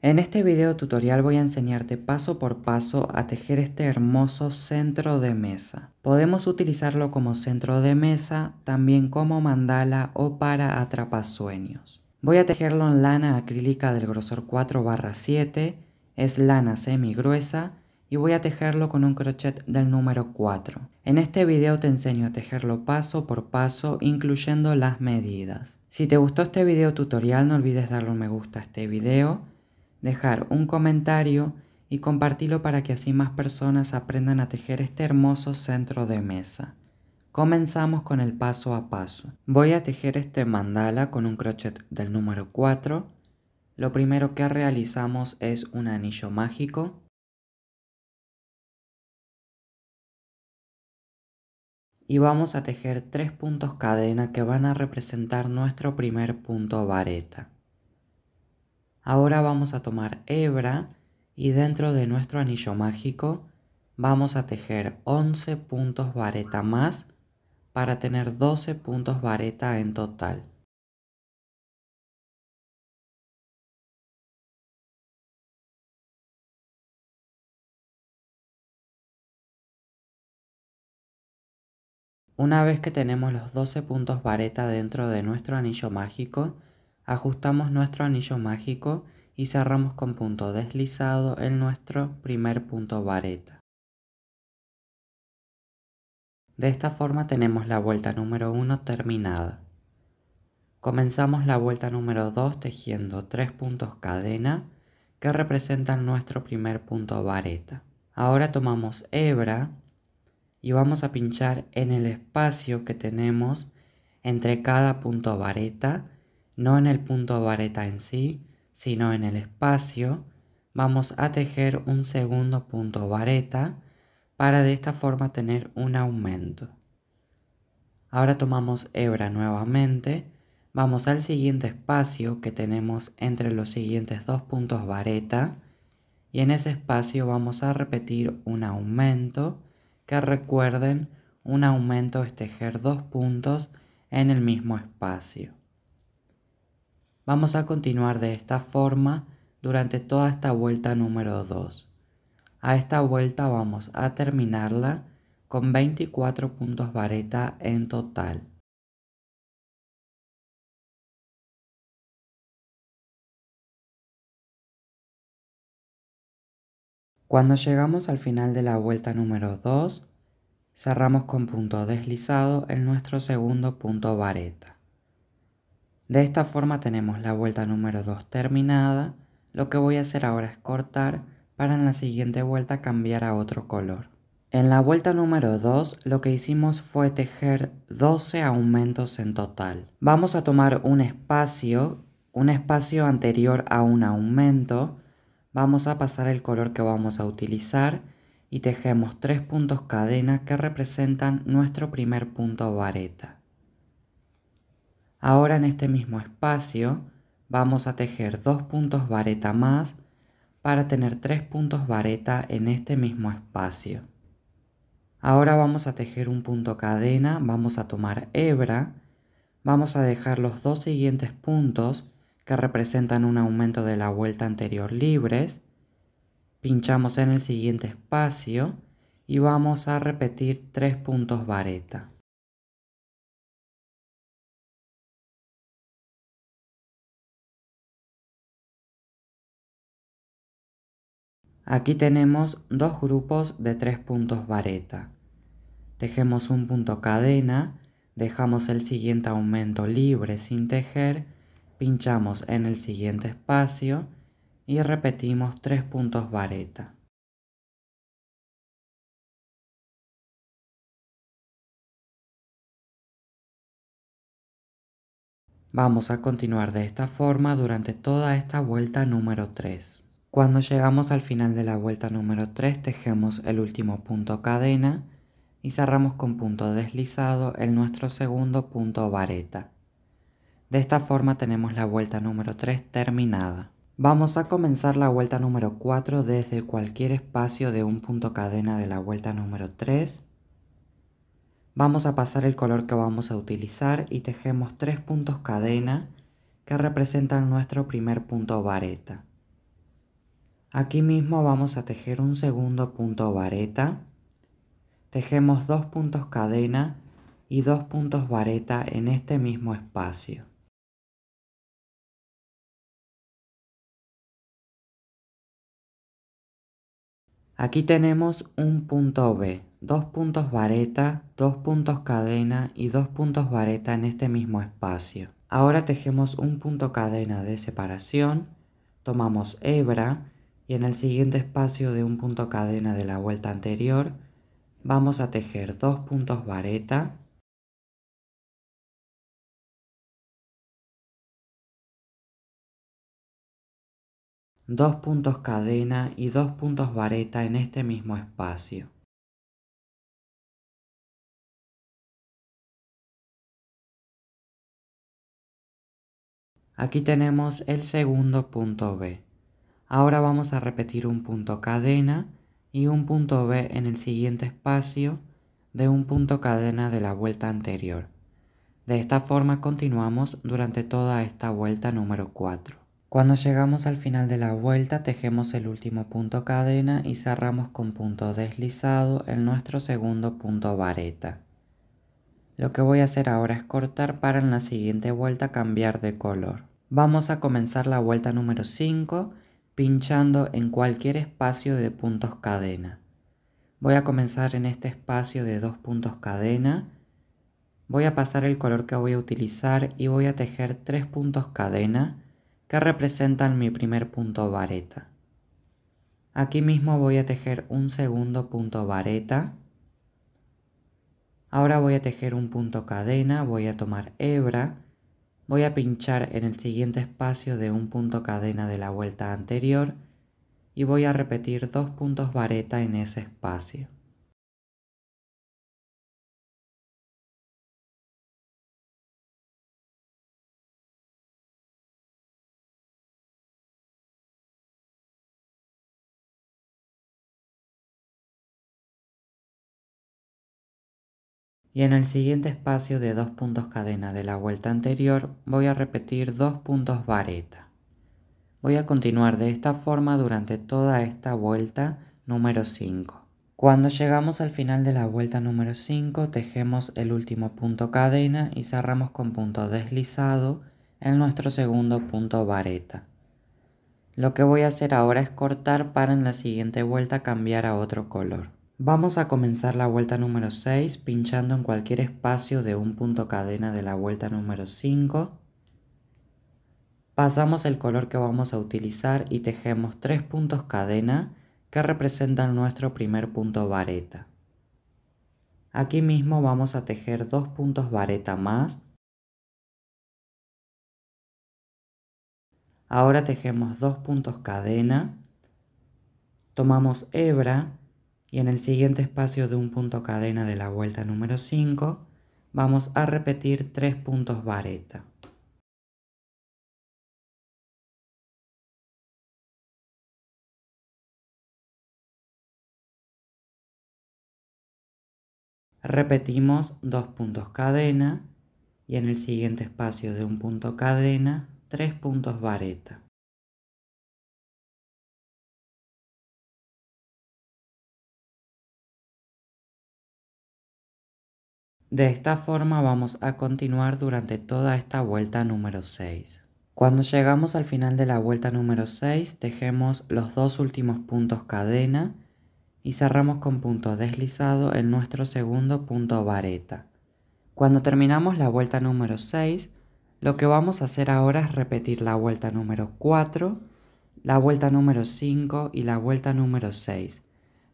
En este video tutorial voy a enseñarte paso por paso a tejer este hermoso centro de mesa. Podemos utilizarlo como centro de mesa, también como mandala o para atrapasueños. Voy a tejerlo en lana acrílica del grosor 4 7, es lana semi gruesa y voy a tejerlo con un crochet del número 4. En este video te enseño a tejerlo paso por paso incluyendo las medidas. Si te gustó este video tutorial no olvides darle un me gusta a este video dejar un comentario y compartirlo para que así más personas aprendan a tejer este hermoso centro de mesa. Comenzamos con el paso a paso. Voy a tejer este mandala con un crochet del número 4. Lo primero que realizamos es un anillo mágico. Y vamos a tejer tres puntos cadena que van a representar nuestro primer punto vareta. Ahora vamos a tomar hebra y dentro de nuestro anillo mágico vamos a tejer 11 puntos vareta más para tener 12 puntos vareta en total. Una vez que tenemos los 12 puntos vareta dentro de nuestro anillo mágico, ajustamos nuestro anillo mágico y cerramos con punto deslizado en nuestro primer punto vareta. De esta forma tenemos la vuelta número 1 terminada. Comenzamos la vuelta número 2 tejiendo 3 puntos cadena que representan nuestro primer punto vareta. Ahora tomamos hebra y vamos a pinchar en el espacio que tenemos entre cada punto vareta no en el punto vareta en sí, sino en el espacio, vamos a tejer un segundo punto vareta para de esta forma tener un aumento. Ahora tomamos hebra nuevamente, vamos al siguiente espacio que tenemos entre los siguientes dos puntos vareta y en ese espacio vamos a repetir un aumento que recuerden un aumento es tejer dos puntos en el mismo espacio. Vamos a continuar de esta forma durante toda esta vuelta número 2. A esta vuelta vamos a terminarla con 24 puntos vareta en total. Cuando llegamos al final de la vuelta número 2, cerramos con punto deslizado en nuestro segundo punto vareta. De esta forma tenemos la vuelta número 2 terminada. Lo que voy a hacer ahora es cortar para en la siguiente vuelta cambiar a otro color. En la vuelta número 2 lo que hicimos fue tejer 12 aumentos en total. Vamos a tomar un espacio, un espacio anterior a un aumento, vamos a pasar el color que vamos a utilizar y tejemos tres puntos cadena que representan nuestro primer punto vareta. Ahora en este mismo espacio vamos a tejer dos puntos vareta más para tener tres puntos vareta en este mismo espacio. Ahora vamos a tejer un punto cadena, vamos a tomar hebra, vamos a dejar los dos siguientes puntos que representan un aumento de la vuelta anterior libres, pinchamos en el siguiente espacio y vamos a repetir tres puntos vareta. Aquí tenemos dos grupos de tres puntos vareta. Tejemos un punto cadena, dejamos el siguiente aumento libre sin tejer, pinchamos en el siguiente espacio y repetimos tres puntos vareta. Vamos a continuar de esta forma durante toda esta vuelta número 3. Cuando llegamos al final de la vuelta número 3 tejemos el último punto cadena y cerramos con punto deslizado el nuestro segundo punto vareta. De esta forma tenemos la vuelta número 3 terminada. Vamos a comenzar la vuelta número 4 desde cualquier espacio de un punto cadena de la vuelta número 3. Vamos a pasar el color que vamos a utilizar y tejemos tres puntos cadena que representan nuestro primer punto vareta. Aquí mismo vamos a tejer un segundo punto vareta. Tejemos dos puntos cadena y dos puntos vareta en este mismo espacio. Aquí tenemos un punto B, dos puntos vareta, dos puntos cadena y dos puntos vareta en este mismo espacio. Ahora tejemos un punto cadena de separación, tomamos hebra y en el siguiente espacio de un punto cadena de la vuelta anterior vamos a tejer dos puntos vareta dos puntos cadena y dos puntos vareta en este mismo espacio. Aquí tenemos el segundo punto B. Ahora vamos a repetir un punto cadena y un punto B en el siguiente espacio de un punto cadena de la vuelta anterior. De esta forma continuamos durante toda esta vuelta número 4. Cuando llegamos al final de la vuelta tejemos el último punto cadena y cerramos con punto deslizado en nuestro segundo punto vareta. Lo que voy a hacer ahora es cortar para en la siguiente vuelta cambiar de color. Vamos a comenzar la vuelta número 5 pinchando en cualquier espacio de puntos cadena. Voy a comenzar en este espacio de dos puntos cadena. Voy a pasar el color que voy a utilizar y voy a tejer tres puntos cadena que representan mi primer punto vareta. Aquí mismo voy a tejer un segundo punto vareta. Ahora voy a tejer un punto cadena, voy a tomar hebra voy a pinchar en el siguiente espacio de un punto cadena de la vuelta anterior y voy a repetir dos puntos vareta en ese espacio. Y en el siguiente espacio de dos puntos cadena de la vuelta anterior voy a repetir dos puntos vareta. Voy a continuar de esta forma durante toda esta vuelta número 5. Cuando llegamos al final de la vuelta número 5 tejemos el último punto cadena y cerramos con punto deslizado en nuestro segundo punto vareta. Lo que voy a hacer ahora es cortar para en la siguiente vuelta cambiar a otro color. Vamos a comenzar la vuelta número 6 pinchando en cualquier espacio de un punto cadena de la vuelta número 5. Pasamos el color que vamos a utilizar y tejemos tres puntos cadena que representan nuestro primer punto vareta. Aquí mismo vamos a tejer dos puntos vareta más. Ahora tejemos dos puntos cadena. Tomamos hebra y en el siguiente espacio de un punto cadena de la vuelta número 5 vamos a repetir tres puntos vareta. Repetimos dos puntos cadena y en el siguiente espacio de un punto cadena tres puntos vareta. De esta forma vamos a continuar durante toda esta vuelta número 6. Cuando llegamos al final de la vuelta número 6, tejemos los dos últimos puntos cadena y cerramos con punto deslizado en nuestro segundo punto vareta. Cuando terminamos la vuelta número 6, lo que vamos a hacer ahora es repetir la vuelta número 4, la vuelta número 5 y la vuelta número 6.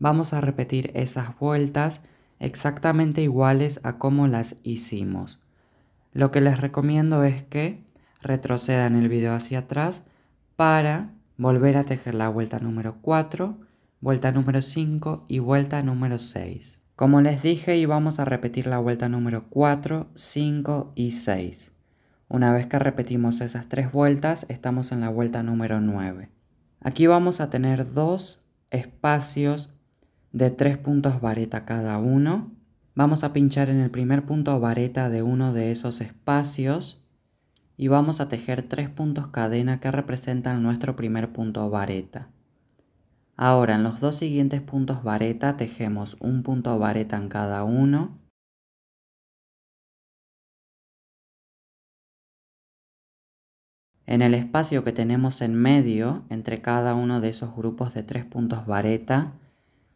Vamos a repetir esas vueltas exactamente iguales a como las hicimos. Lo que les recomiendo es que retrocedan el video hacia atrás para volver a tejer la vuelta número 4, vuelta número 5 y vuelta número 6. Como les dije, íbamos a repetir la vuelta número 4, 5 y 6. Una vez que repetimos esas tres vueltas, estamos en la vuelta número 9. Aquí vamos a tener dos espacios de tres puntos vareta cada uno. Vamos a pinchar en el primer punto vareta de uno de esos espacios y vamos a tejer tres puntos cadena que representan nuestro primer punto vareta. Ahora en los dos siguientes puntos vareta tejemos un punto vareta en cada uno. En el espacio que tenemos en medio, entre cada uno de esos grupos de tres puntos vareta,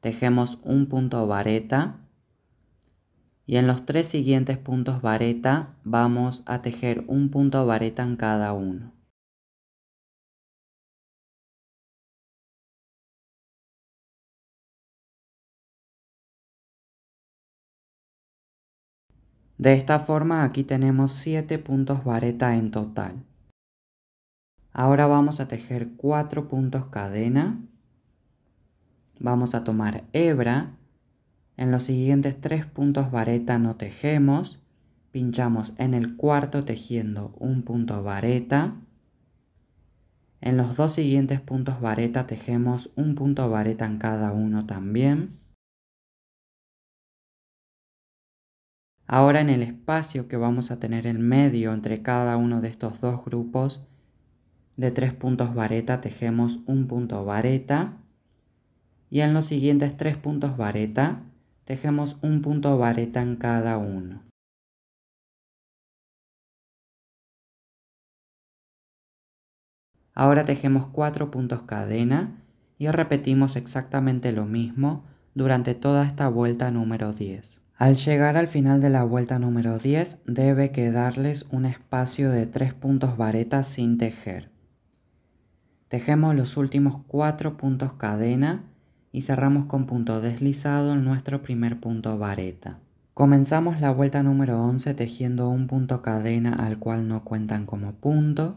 tejemos un punto vareta y en los tres siguientes puntos vareta vamos a tejer un punto vareta en cada uno. De esta forma aquí tenemos 7 puntos vareta en total. Ahora vamos a tejer 4 puntos cadena Vamos a tomar hebra. En los siguientes tres puntos vareta no tejemos. Pinchamos en el cuarto tejiendo un punto vareta. En los dos siguientes puntos vareta tejemos un punto vareta en cada uno también. Ahora en el espacio que vamos a tener en medio entre cada uno de estos dos grupos de tres puntos vareta tejemos un punto vareta y en los siguientes tres puntos vareta tejemos un punto vareta en cada uno. Ahora tejemos cuatro puntos cadena y repetimos exactamente lo mismo durante toda esta vuelta número 10. Al llegar al final de la vuelta número 10 debe quedarles un espacio de 3 puntos vareta sin tejer. Tejemos los últimos 4 puntos cadena y cerramos con punto deslizado en nuestro primer punto vareta. Comenzamos la vuelta número 11 tejiendo un punto cadena al cual no cuentan como punto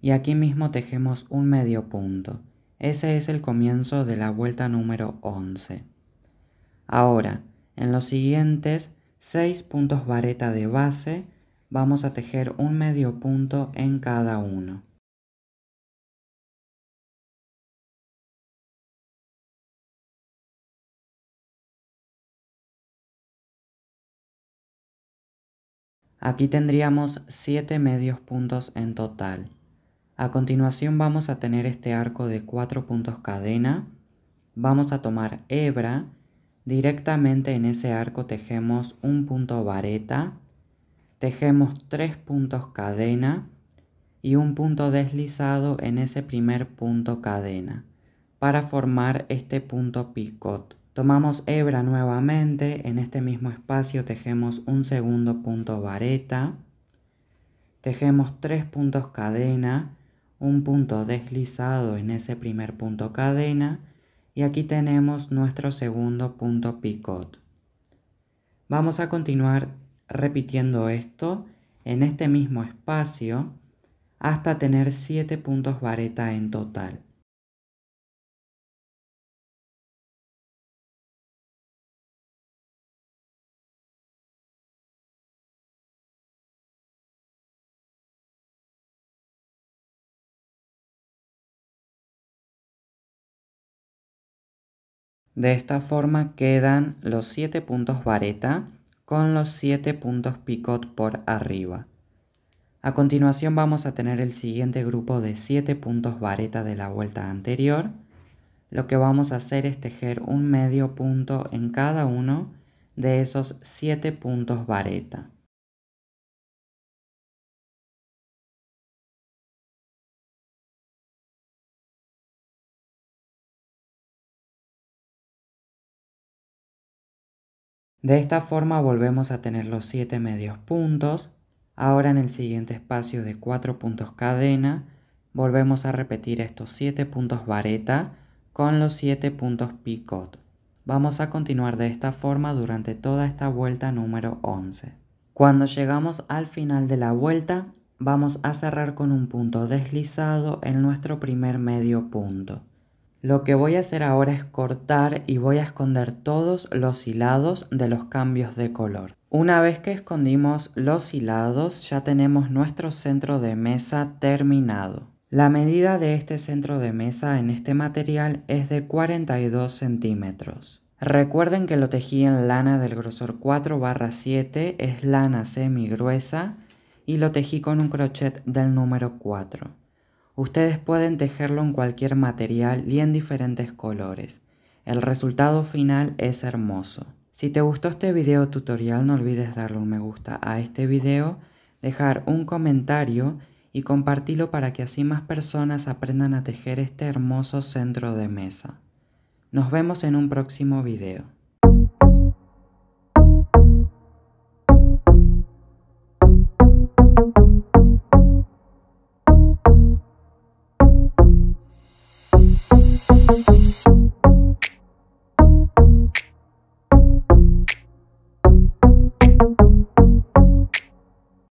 y aquí mismo tejemos un medio punto. Ese es el comienzo de la vuelta número 11. Ahora, en los siguientes 6 puntos vareta de base, vamos a tejer un medio punto en cada uno. Aquí tendríamos 7 medios puntos en total. A continuación vamos a tener este arco de 4 puntos cadena. Vamos a tomar hebra. Directamente en ese arco tejemos un punto vareta. Tejemos 3 puntos cadena y un punto deslizado en ese primer punto cadena para formar este punto picot. Tomamos hebra nuevamente, en este mismo espacio tejemos un segundo punto vareta, tejemos tres puntos cadena, un punto deslizado en ese primer punto cadena y aquí tenemos nuestro segundo punto picot. Vamos a continuar repitiendo esto en este mismo espacio hasta tener siete puntos vareta en total. De esta forma quedan los 7 puntos vareta con los 7 puntos picot por arriba. A continuación vamos a tener el siguiente grupo de 7 puntos vareta de la vuelta anterior. Lo que vamos a hacer es tejer un medio punto en cada uno de esos 7 puntos vareta. De esta forma volvemos a tener los 7 medios puntos. Ahora en el siguiente espacio de 4 puntos cadena, volvemos a repetir estos 7 puntos vareta con los 7 puntos picot. Vamos a continuar de esta forma durante toda esta vuelta número 11. Cuando llegamos al final de la vuelta, vamos a cerrar con un punto deslizado en nuestro primer medio punto. Lo que voy a hacer ahora es cortar y voy a esconder todos los hilados de los cambios de color. Una vez que escondimos los hilados ya tenemos nuestro centro de mesa terminado. La medida de este centro de mesa en este material es de 42 centímetros. Recuerden que lo tejí en lana del grosor 4 7, es lana semi gruesa y lo tejí con un crochet del número 4. Ustedes pueden tejerlo en cualquier material y en diferentes colores. El resultado final es hermoso. Si te gustó este video tutorial no olvides darle un me gusta a este video, dejar un comentario y compartirlo para que así más personas aprendan a tejer este hermoso centro de mesa. Nos vemos en un próximo video. thank you